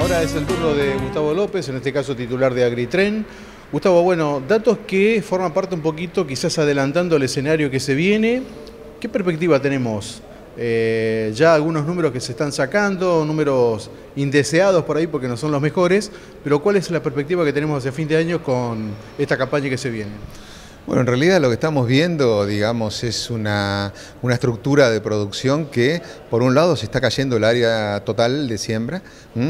Ahora es el turno de Gustavo López, en este caso titular de Agritren. Gustavo, bueno, datos que forman parte un poquito, quizás adelantando el escenario que se viene. ¿Qué perspectiva tenemos? Eh, ya algunos números que se están sacando, números indeseados por ahí porque no son los mejores, pero ¿cuál es la perspectiva que tenemos hacia fin de año con esta campaña que se viene? Bueno, en realidad lo que estamos viendo, digamos, es una, estructura de producción que, por un lado, se está cayendo el área total de siembra,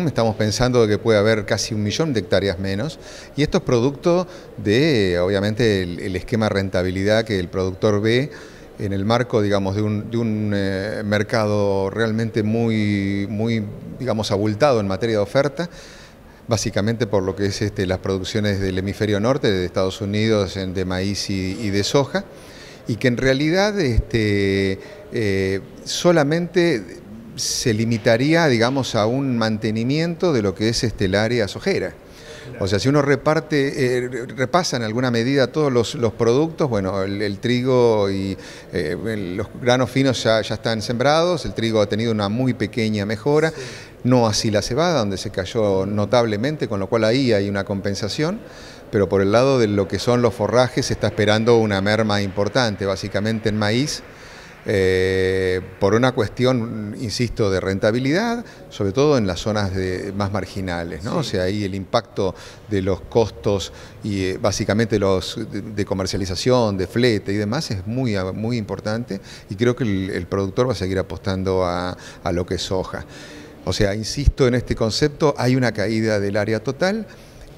estamos pensando que puede haber casi un millón de hectáreas menos, y esto es producto de, obviamente, el, esquema rentabilidad que el productor ve en el marco, digamos, de un, eh, mercado realmente muy, muy, digamos, abultado en materia de oferta, básicamente por lo que es este, las producciones del hemisferio norte de Estados Unidos de maíz y, de soja, y que en realidad este, eh, solamente se limitaría, digamos, a un mantenimiento de lo que es este, el área sojera. O sea, si uno reparte, eh, repasa en alguna medida todos los, productos, bueno, el, trigo y eh, los granos finos ya, están sembrados, el trigo ha tenido una muy pequeña mejora, no así la cebada, donde se cayó notablemente, con lo cual ahí hay una compensación pero por el lado de lo que son los forrajes se está esperando una merma importante, básicamente en maíz eh, por una cuestión, insisto, de rentabilidad, sobre todo en las zonas más marginales, ¿no? O sea, ahí el impacto de los costos y eh, básicamente los de, comercialización, de flete y demás es muy, importante y creo que el, productor va a seguir apostando a, a lo que es soja. O sea, insisto en este concepto, hay una caída del área total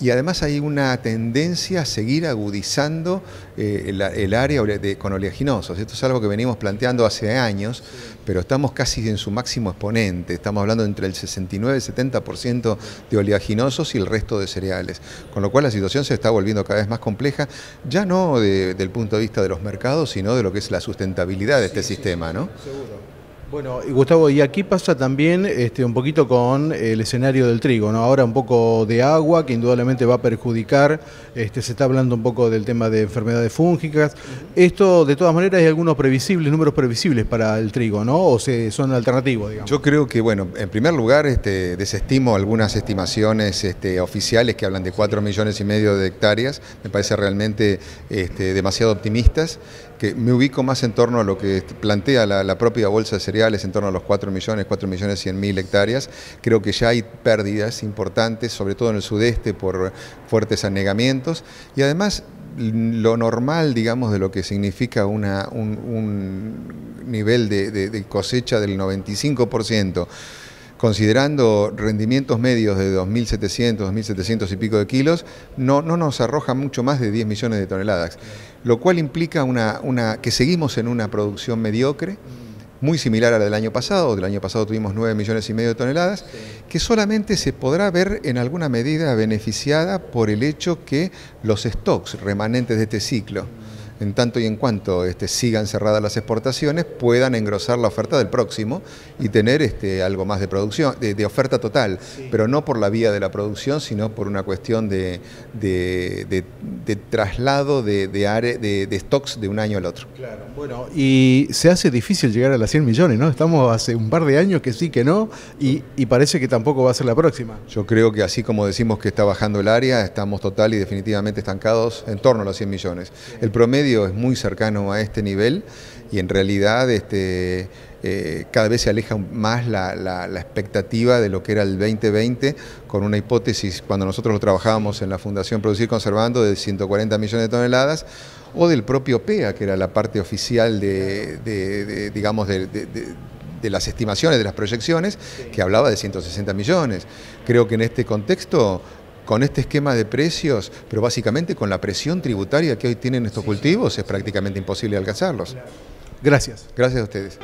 y además hay una tendencia a seguir agudizando eh, el, área con oleaginosos. Esto es algo que venimos planteando hace años, pero estamos casi en su máximo exponente. Estamos hablando entre el 69 y 70% de oleaginosos y el resto de cereales. Con lo cual la situación se está volviendo cada vez más compleja, ya no de, del punto de vista de los mercados, sino de lo que es la sustentabilidad de este sistema. ¿no? Bueno, y Gustavo, y aquí pasa también este, un poquito con el escenario del trigo, ¿no? Ahora un poco de agua que indudablemente va a perjudicar, este, se está hablando un poco del tema de enfermedades fúngicas. Esto, de todas maneras, hay algunos previsibles, números previsibles para el trigo, ¿no? O se, son alternativos, digamos. Yo creo que, bueno, en primer lugar, este, desestimo algunas estimaciones este, oficiales que hablan de 4 millones y medio de hectáreas, me parece realmente demasiado optimistas, que me ubico más en torno a lo que plantea la, la propia bolsa de cereales en torno a los 4 millones, 4 millones 100 mil hectáreas. Creo que ya hay pérdidas importantes, sobre todo en el sudeste, por fuertes anegamientos. Y además, lo normal, digamos, de lo que significa un, nivel de, cosecha del 95% considerando rendimientos medios de 2.700, 2.700 y pico de kilos, no, no, nos arroja mucho más de 10 millones de toneladas, lo cual implica una, una que seguimos en una producción mediocre muy similar a la del año pasado, del año pasado tuvimos 9 millones y medio de toneladas, que solamente se podrá ver en alguna medida beneficiada por el hecho que los stocks remanentes de este ciclo en tanto y en cuanto este, sigan cerradas las exportaciones, puedan engrosar la oferta del próximo y tener este, algo más de producción, de, oferta total, pero no por la vía de la producción, sino por una cuestión de, de traslado de, stocks de un año al otro. Claro, bueno, y se hace difícil llegar a las 100 millones, ¿no? Estamos hace un par de años que sí, que no, y, y parece que tampoco va a ser la próxima. Yo creo que así como decimos que está bajando el área, estamos total y definitivamente estancados en torno a los 100 millones. El promedio es muy cercano a este nivel y en realidad este, eh, cada vez se aleja más la, expectativa de lo que era el 2020 con una hipótesis cuando nosotros lo trabajábamos en la Fundación Producir Conservando de 140 millones de toneladas o del propio PEA, que era la parte oficial de, digamos, de, de las estimaciones, de las proyecciones, que hablaba de 160 millones. Creo que en este contexto con este esquema de precios, pero básicamente con la presión tributaria que hoy tienen estos cultivos, es prácticamente imposible alcanzarlos. Gracias. Gracias a ustedes.